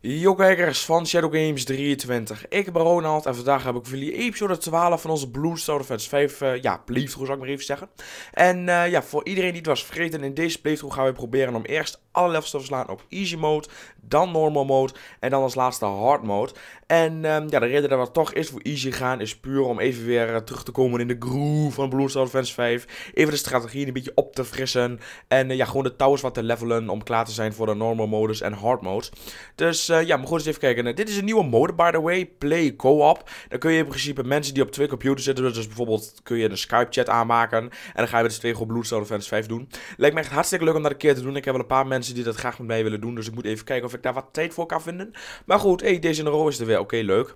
Yo kijkers van Shadow Games 23, ik ben Ronald en vandaag heb ik voor jullie episode 12 van onze Blue Star Defense 5, uh, eh, ja, playthrough zou ik maar even zeggen. En eh, ja, voor iedereen die het was vergeten, in deze playthrough gaan we proberen om eerst alle levels te verslaan op easy mode, dan normal mode en dan als laatste hard mode. En ehm, ja, de reden dat we toch eerst voor easy gaan is puur om even weer eh, terug te komen in de groove van Bloodstone Advance 5. Even de strategie een beetje op te frissen en eh, ja, gewoon de towers wat te levelen om klaar te zijn voor de normal modus en hard modes. Dus eh, ja, maar goed eens even kijken. dit is een nieuwe mode by the way, Play Co-op. Dan kun je in principe mensen die op twee computers zitten, dus, dus bijvoorbeeld kun je een Skype chat aanmaken en dan ga je met z'n tweeën gewoon 5 doen. Lijkt me echt hartstikke leuk om dat een keer te doen. Ik heb wel een paar mensen die dat graag met mij willen doen. Dus ik moet even kijken of ik daar wat tijd voor kan vinden. Maar goed, hey, deze in is er weer. Oké, leuk.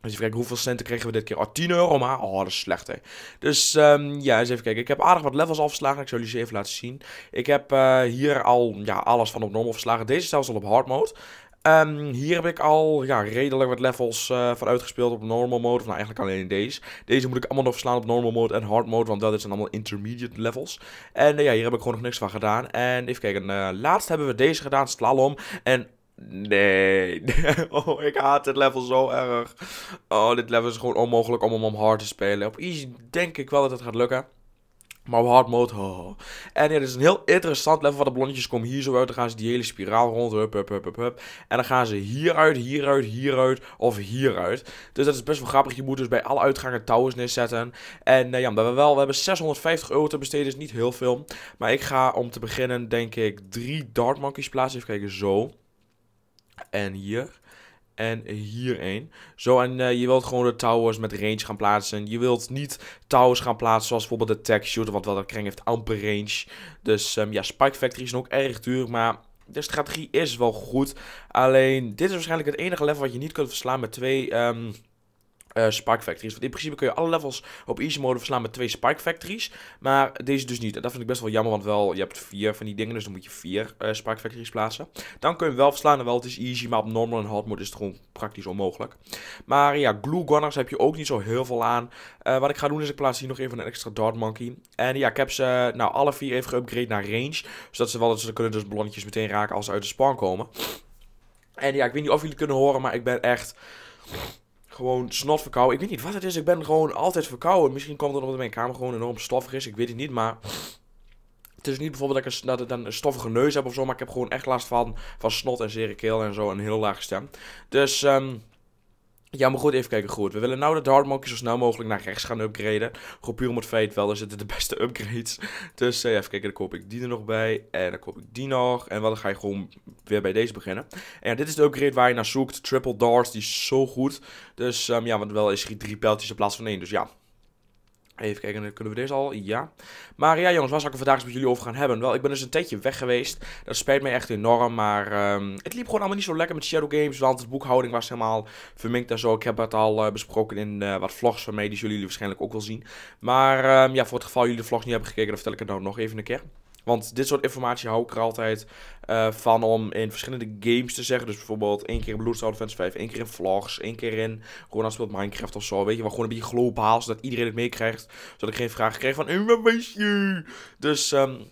Dus even kijken, hoeveel centen kregen we dit keer? Oh, 10 euro maar. Oh, dat is slecht, hè. Dus ehm, ja, eens even kijken. Ik heb aardig wat levels afgeslagen. Ik zal jullie ze even laten zien. Ik heb eh, hier al ja, alles van op normal verslagen. Deze zelfs al op hard mode. Ehm, hier heb ik al ja, redelijk wat levels eh, van uitgespeeld op normal mode. Of nou, eigenlijk alleen deze. Deze moet ik allemaal nog verslaan op normal mode en hard mode. Want dat zijn allemaal intermediate levels. En eh, ja, hier heb ik gewoon nog niks van gedaan. En even kijken. Uh, laatst hebben we deze gedaan, slalom. En Nee. oh, ik haat dit level zo erg. Oh, dit level is gewoon onmogelijk om hem hard te spelen. Op easy denk ik wel dat het gaat lukken. Maar op hard mode, En ja, dit is een heel interessant level. Waar de blondjes komen hier zo uit. Dan gaan ze die hele spiraal rond. Hup, hup, hup, En dan gaan ze hieruit, hieruit, hieruit of hieruit. Dus dat is best wel grappig. Je moet dus bij alle uitgangen touwers neerzetten. En uh, ja, we hebben wel, we hebben 650 euro te besteden. is niet heel veel. Maar ik ga om te beginnen, denk ik, drie Dart Monkeys plaatsen. Even kijken, zo. En hier en hier één. Zo, en eh, je wilt gewoon de towers met range gaan plaatsen. Je wilt niet towers gaan plaatsen zoals bijvoorbeeld de tech shooter, want wel dat kring heeft amper range. Dus ehm, ja, Spike Factory is ook erg duur, maar de strategie is wel goed. Alleen, dit is waarschijnlijk het enige level wat je niet kunt verslaan met twee... Ehm, uh, Spark Factories. Want in principe kun je alle levels op easy mode verslaan met twee Spark Factories. Maar deze dus niet. En dat vind ik best wel jammer, want wel, je hebt vier van die dingen. Dus dan moet je vier uh, Spark Factories plaatsen. Dan kun je hem wel verslaan. En wel, het is easy. Maar op normal en hard mode is het gewoon praktisch onmogelijk. Maar ja, Glue Gunners heb je ook niet zo heel veel aan. Eh, wat ik ga doen is, ik plaats hier nog even een extra Dart Monkey. En ja, ik heb ze nou alle vier even geupgrade naar range. Zodat ze wel, ze kunnen dus ballonnetjes meteen raken als ze uit de spawn komen. En ja, ik weet niet of jullie kunnen horen, maar ik ben echt gewoon snot verkouden. Ik weet niet wat het is. Ik ben gewoon altijd verkouden. Misschien komt het omdat mijn kamer gewoon enorm stoffig is. Ik weet het niet, maar... Het is niet bijvoorbeeld dat ik, een, dat dan een stoffige neus heb of zo. Maar ik heb gewoon echt last van, van snot en zere keel en zo. En heel laag stem. Dus... Ehm, ja, maar goed, even kijken. Goed, we willen nou dat de Hardmonkey zo snel mogelijk naar rechts gaan upgraden. Gewoon puur om feit wel, er zitten de beste upgrades. Dus eh, even kijken, dan koop ik die er nog bij. En dan koop ik die nog. En wel, dan ga je gewoon weer bij deze beginnen. En ja, dit is de upgrade waar je naar zoekt. Triple Darts, die is zo goed. Dus ehm, ja, want wel is hier drie pijltjes in plaats van één. Dus ja, Even kijken, kunnen we deze al? Ja. Maar ja jongens, wat zou ik vandaag eens met jullie over gaan hebben? Wel, ik ben dus een tijdje weg geweest. Dat spijt me echt enorm, maar ehm, het liep gewoon allemaal niet zo lekker met Shadow Games. Want de boekhouding was helemaal verminkt en zo. Ik heb het al eh, besproken in eh, wat vlogs van mij, die zullen jullie waarschijnlijk ook wel zien. Maar ehm, ja, voor het geval jullie de vlogs niet hebben gekeken, dan vertel ik het nou nog even een keer. Want dit soort informatie hou ik er altijd eh, van om in verschillende games te zeggen. Dus bijvoorbeeld één keer in Bloodstone Defense 5, één keer in vlogs, één keer in Ronan speelt Minecraft of zo. Weet je, wel, gewoon een beetje globaal, zodat iedereen het meekrijgt. Zodat ik geen vragen krijg van, hey, eh, wat weet je? Dus um,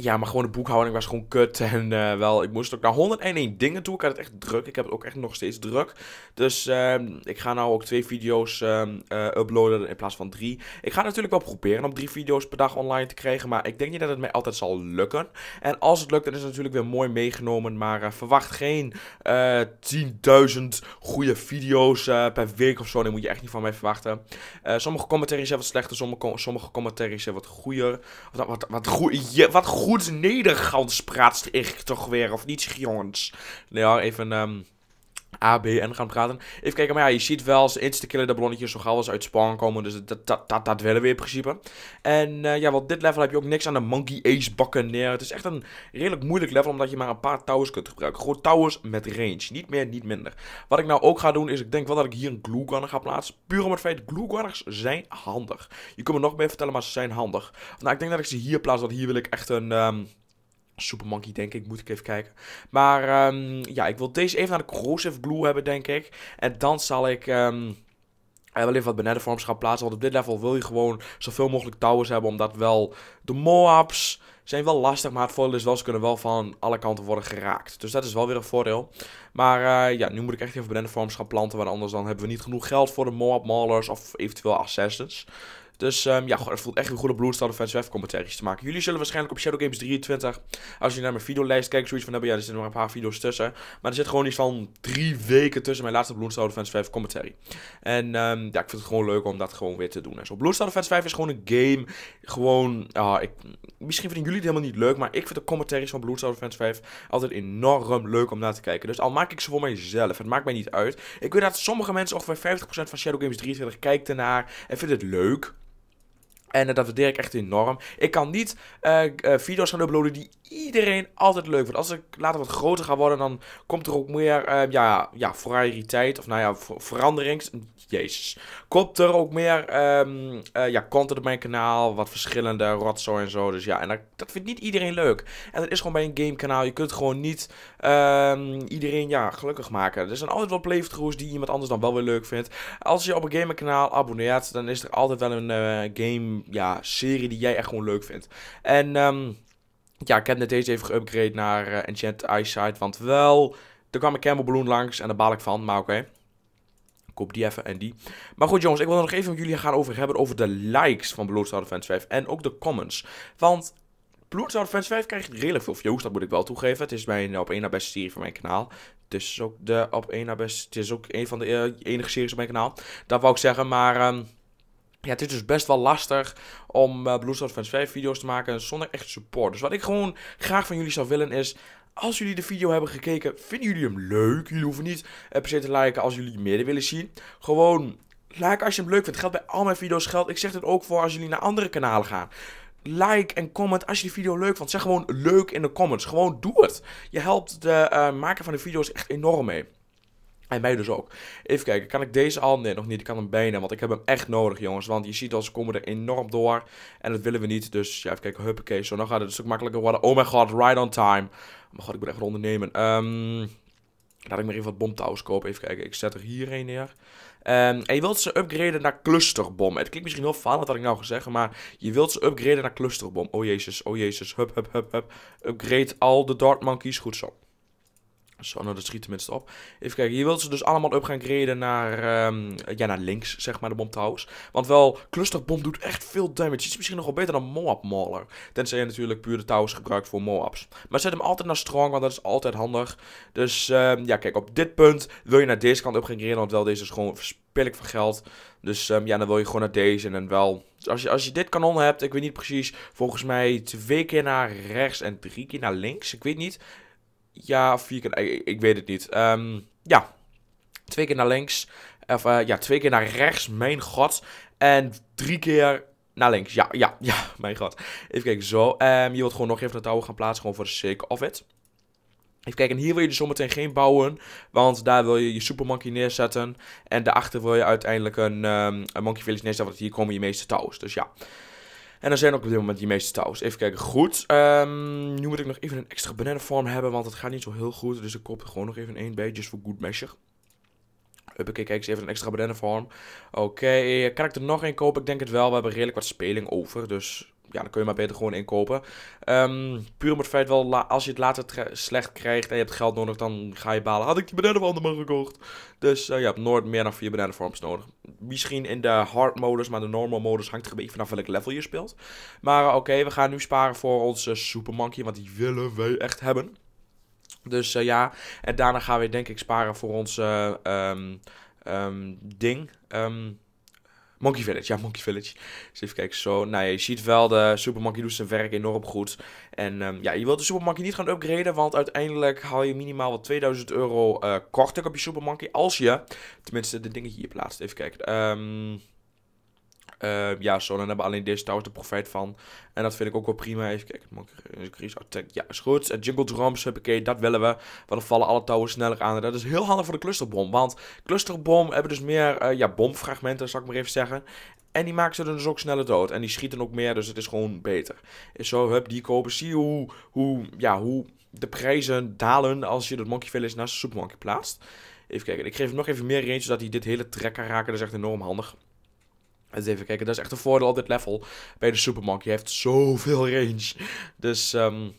ja, maar gewoon de boekhouding was gewoon kut. En eh, wel, ik moest ook naar 101 dingen toe. Ik had het echt druk. Ik heb het ook echt nog steeds druk. Dus ehm, ik ga nou ook twee video's ehm, eh, uploaden in plaats van drie. Ik ga natuurlijk wel proberen om drie video's per dag online te krijgen. Maar ik denk niet dat het mij altijd zal lukken. En als het lukt, dan is het natuurlijk weer mooi meegenomen. Maar eh, verwacht geen 10.000 goede video's per week of zo. Dat moet je echt niet van mij verwachten. sommige commentaries zijn wat slechter. Sommige, sommige commentaries zijn wat goeier, Wat, wat, wat, goeie, wat goed Nederlands praatst ik toch weer, of niet, jongens? Nou ja, even, um, A, B en gaan praten. Even kijken, maar ja, je ziet wel, ze instakillen de ballonnetjes zo gauw als uit spawn komen. Dus dat, dat, dat, dat willen we in principe. En eh, ja, wat dit level heb je ook niks aan de monkey ace bakken neer. Het is echt een redelijk moeilijk level, omdat je maar een paar towers kunt gebruiken. Gewoon towers met range, niet meer, niet minder. Wat ik nou ook ga doen, is ik denk wel dat ik hier een glue gunner ga plaatsen. Puur om het feit, glue gunners zijn handig. Je kunt me nog meer vertellen, maar ze zijn handig. Nou, ik denk dat ik ze hier plaats, want hier wil ik echt een... Ehm, Super Monkey, denk ik. Moet ik even kijken. Maar ehm, ja, ik wil deze even naar de corrosive glue hebben, denk ik. En dan zal ik... Um, wel even wat benaddervorms gaan plaatsen. Want op dit level wil je gewoon zoveel mogelijk towers hebben. Omdat wel de Moabs zijn wel lastig. Maar het voordeel is wel, ze kunnen wel van alle kanten worden geraakt. Dus dat is wel weer een voordeel. Maar eh, ja, nu moet ik echt even benaddervorms gaan planten. Want anders dan hebben we niet genoeg geld voor de Moab Maulers of eventueel Assassins. Dus ehm, ja, het voelt echt een goede Bloodstone Fans 5 commentaries te maken. Jullie zullen waarschijnlijk op Shadow Games 23, als je naar mijn videolijst kijkt, zoiets van hebben. Ja, er zitten nog een paar video's tussen. Maar er zit gewoon iets van drie weken tussen mijn laatste Bloodstone Fans 5 commentary. En ehm, ja, ik vind het gewoon leuk om dat gewoon weer te doen. En zo. Bloodstone 5 is gewoon een game. Gewoon, ah, ik, misschien vinden jullie het helemaal niet leuk, maar ik vind de commentaries van Bloodstone Offensive 5 altijd enorm leuk om naar te kijken. Dus al maak ik ze voor mijzelf, het maakt mij niet uit. Ik weet dat sommige mensen ongeveer 50% van Shadow Games 23 kijkt ernaar en vindt het leuk. En eh, dat waardeer ik echt enorm. Ik kan niet eh, eh, video's gaan uploaden die iedereen altijd leuk vindt. Als ik later wat groter ga worden, dan komt er ook meer uh, ja, ja, variëteit. Of nou ja, verandering. Jezus. Komt er ook meer ehm, ja, content op mijn kanaal. Wat verschillende rotzooi en zo. Dus ja, en dat, dat, vindt niet iedereen leuk. En dat is gewoon bij een gamekanaal. Je kunt gewoon niet ehm, iedereen ja, gelukkig maken. Er zijn altijd wel playthroughs die iemand anders dan wel weer leuk vindt. Als je op een gamekanaal abonneert, dan is er altijd wel een game ja, serie die jij echt gewoon leuk vindt. En um, ja, ik heb net deze even geüpgrade naar uh, Enchanted Eyesight. Want wel, er kwam een Campbell Balloon langs en daar baal ik van. Maar oké. Okay koop die even en die. Maar goed jongens, ik wil nog even met jullie gaan over hebben over de likes van Bloodstored fans 5 en ook de comments. Want Bloodstored fans 5 krijgt redelijk veel views, dat moet ik wel toegeven. Het is mijn eh, op één na beste serie van mijn kanaal. Het is ook de op één na beste, het is ook een van de eh, enige series op mijn kanaal. Dat wou ik zeggen, maar... Ehm, ja, het is dus best wel lastig om uh, Blue Stars Fans 5 video's te maken zonder echt support. Dus wat ik gewoon graag van jullie zou willen is, als jullie de video hebben gekeken, vinden jullie hem leuk? Jullie hoeven niet eh, per se te liken als jullie meer willen zien. Gewoon, like als je hem leuk vindt. Geldt bij al mijn video's, geldt, ik zeg dit ook voor als jullie naar andere kanalen gaan like en comment als je de video leuk vond. Zeg gewoon leuk in de comments. Gewoon doe het. Je helpt de uh, maker van de video's echt enorm mee. En mij dus ook. Even kijken, kan ik deze al? Nee, nog niet. Ik kan hem bijna, want ik heb hem echt nodig, jongens. Want je ziet al, ze komen er enorm door. En dat willen we niet. Dus ja, even kijken. Huppakee, zo. Dan gaat het een stuk makkelijker worden. Oh mijn god, right on time. Oh mijn god, ik ben echt ondernemen. Ehm, laat ik maar even wat bomtouws kopen. Even kijken. Ik zet er hierheen neer. Ehm, en je wilt ze upgraden naar clusterbom. Het klinkt misschien heel faal, wat ik nou gezegd. Maar je wilt ze upgraden naar clusterbom. Oh jezus, oh jezus. Hup, hup, hup, hup. Upgrade al de Dark Monkeys. Goed zo. Zo, nou, dat schiet tenminste op. Even kijken, je wilt ze dus allemaal op gaan creëren naar, um, ja, naar links, zeg maar, de bom Want wel, clusterbom doet echt veel damage. Is misschien nog wel beter dan Moab Mauler. Tenzij je natuurlijk puur de towers gebruikt voor Moabs. Maar zet hem altijd naar strong, want dat is altijd handig. Dus ehm, ja, kijk, op dit punt wil je naar deze kant op gaan creëren want wel, deze is gewoon verspilling van geld. Dus ehm, ja, dan wil je gewoon naar deze en dan wel... Dus als je, als je dit kanon hebt, ik weet niet precies, volgens mij twee keer naar rechts en drie keer naar links. Ik weet niet... Ja, vier keer. Ik, weet het niet. Ehm, ja, twee keer naar links. Of eh, ja, twee keer naar rechts. Mijn god. En drie keer naar links. Ja, ja, ja. Mijn god. Even kijken, zo. Ehm, je wilt gewoon nog even de touw gaan plaatsen. Gewoon voor de sake of it. Even kijken, hier wil je dus zometeen geen bouwen, want daar wil je je supermonkey neerzetten. En daarachter wil je uiteindelijk een, um, een Monkey Village neerzetten, want hier komen je meeste touws. Dus ja, en er zijn ook op dit moment die meeste touws. Even kijken, goed. Ehm, nu moet ik nog even een extra bananenvorm hebben, want het gaat niet zo heel goed. Dus ik koop er gewoon nog even één bij, voor for good measure. Huppakee, kijk eens even een extra bananenvorm. Oké, kan ik er nog één kopen? Ik denk het wel. We hebben redelijk wat speling over, dus ja, dan kun je maar beter gewoon inkopen. Um, puur om het feit wel, als je het later slecht krijgt en je hebt geld nodig, dan ga je balen. Had ik die van de man gekocht. Dus eh, je hebt nooit meer dan vier bananenfarms nodig. Misschien in de hard modus, maar de normal modus hangt er een beetje vanaf welk level je speelt. Maar eh, oké, we gaan nu sparen voor onze Super Monkey, want die willen wij echt hebben. Dus eh, ja, en daarna gaan we denk ik sparen voor onze um, ehm, um, ehm, ding. Monkey Village, ja, Monkey Village. Dus even kijken, zo. Nou ja, je ziet wel, de Super Monkey doet zijn werk enorm goed. En ehm, ja, je wilt de Super Monkey niet gaan upgraden, want uiteindelijk haal je minimaal wat 2000 euro uh, op je Super Monkey. Als je, tenminste, de dingen hier plaatst. Even kijken. Ehm... Uh, ja, Sonnen hebben alleen deze touwen de profijt van. En dat vind ik ook wel prima. Even kijken, crisis Attack. Ja, is goed. En Jingle Drums, huppakee, dat willen we. Want dan vallen alle touwen sneller aan. En dat is heel handig voor de clusterbom. Want clusterbom hebben dus meer uh, ja, bomfragmenten, zal ik maar even zeggen. En die maken ze dan dus ook sneller dood. En die schieten ook meer, dus het is gewoon beter. Is zo, hup, die kopen. Zie hoe, hoe, ja, hoe de prijzen dalen als je dat Monkey Village naast de Super Monkey plaatst. Even kijken, ik geef nog even meer range, zodat hij dit hele trekker raken. Dat is echt enorm handig. Eens even kijken, dat is echt een voordeel op dit level. Bij de superman. je hebt zoveel range. Dus um,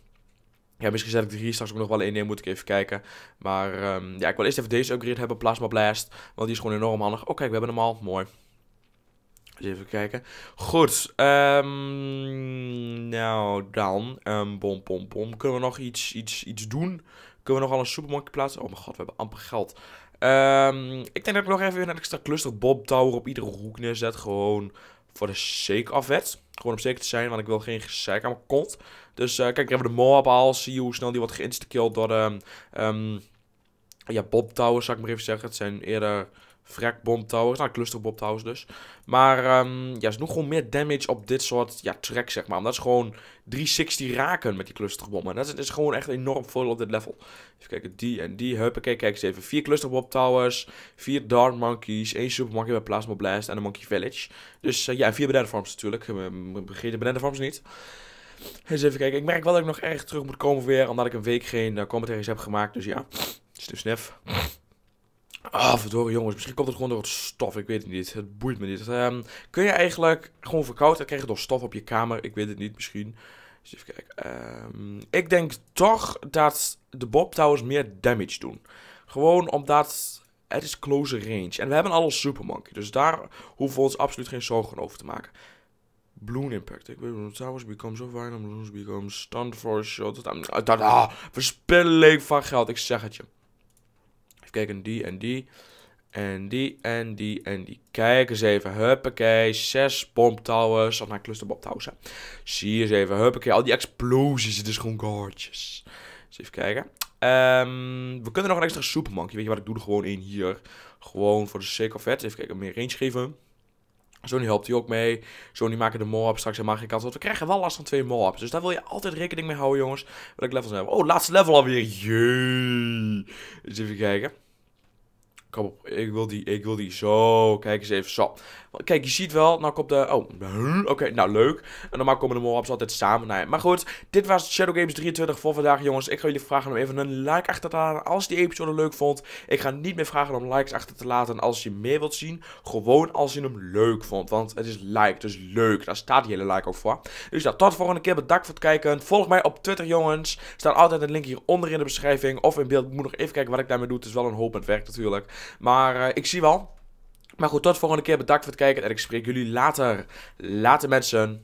ja, misschien zet ik de hier straks ook nog wel in neer, moet ik even kijken. Maar um, ja, ik wil eerst even deze upgrade hebben, Plasma Blast. Want die is gewoon enorm handig. Oh kijk, we hebben hem al, mooi. Eens even kijken. Goed, um, nou dan, bom, bom, bom. Kunnen we nog iets, iets, iets doen? Kunnen we nogal een supermarkt plaatsen? Oh mijn god, we hebben amper geld. Um, ik denk dat ik nog even een extra cluster Tower op iedere hoek neerzet. Gewoon voor de sake of Gewoon om zeker te zijn, want ik wil geen gezeik aan mijn kont. Dus eh, kijk, even de Moab al. Zie je hoe snel die wordt geïnstakilled door de... Um, ja, Bob zou ik maar even zeggen. Het zijn eerder Bomb towers. Nou, Bob towers dus. Maar um, ja, ze doen gewoon meer damage op dit soort ja, track, zeg maar. Omdat ze gewoon 360 raken met die clusterbommen. Dat is, is, gewoon echt enorm vol op dit level. Even kijken, die en die, huppakee, kijk eens even. Vier clusterbomb towers, vier dark monkeys, één super monkey bij Plasma Blast en een monkey village. Dus eh, ja, ja, vier banana farms natuurlijk. begin de banana farms niet. Eens even kijken, ik merk wel dat ik nog erg terug moet komen weer, omdat ik een week geen uh, commentaries heb gemaakt. Dus ja, snuf dus snuf. Ah, verdorie jongens, misschien komt het gewoon door het stof, ik weet het niet. Het boeit me niet. Ehm, kun je eigenlijk gewoon verkouden krijgen door stof op je kamer? Ik weet het niet, misschien. Dus even kijken. Ehm, ik denk toch dat de Bob Towers meer damage doen. Gewoon omdat het is close range. En we hebben al een Super dus daar hoeven we ons absoluut geen zorgen over te maken. Bloom Impact. Ik weet Towers become so Venom Bloons become stunned for a shot. Dat, Verspillen ah, ah, verspilling van geld, ik zeg het je. Even kijken, die en die. En die en die en die. Kijk eens even. Huppakee. Zes bombtowers. Of naar clusterbomtowers. Hè. Zie eens even. Huppakee. Al die explosies. Het is gewoon gorgeous. even kijken. Ehm, we kunnen nog een extra je Weet je wat? Ik doe er gewoon in hier. Gewoon voor de sake of Even kijken. Meer range geven. Sony helpt hij ook mee. Sony maken de mol-ups straks helemaal geen kans. Want we krijgen wel last van twee mol-ups. Dus daar wil je altijd rekening mee houden, jongens. Welke levels hebben Oh, laatste level alweer. Jee. Eens even kijken. Kom op, ik wil die, ik wil die. Zo, kijk eens even, zo. Kijk, je ziet wel, nou komt de... Oh, oké, nou leuk. En normaal komen de mol altijd samen. Nee, maar goed, dit was Shadow Games 23 voor vandaag, jongens. Ik ga jullie vragen om even een like achter te laten als je die episode leuk vond. Ik ga niet meer vragen om likes achter te laten als je meer wilt zien. Gewoon als je hem leuk vond, want het is like, dus leuk. Daar staat die hele like ook voor. Dus dat, tot de volgende keer. Bedankt voor het kijken. Volg mij op Twitter, jongens. staat altijd een link hieronder in de beschrijving of in beeld. Ik moet nog even kijken wat ik daarmee doe. Het is wel een hoop het werk natuurlijk. Maar eh, ik zie wel. Maar goed, tot volgende keer. Bedankt voor het kijken en ik spreek jullie later. Later mensen.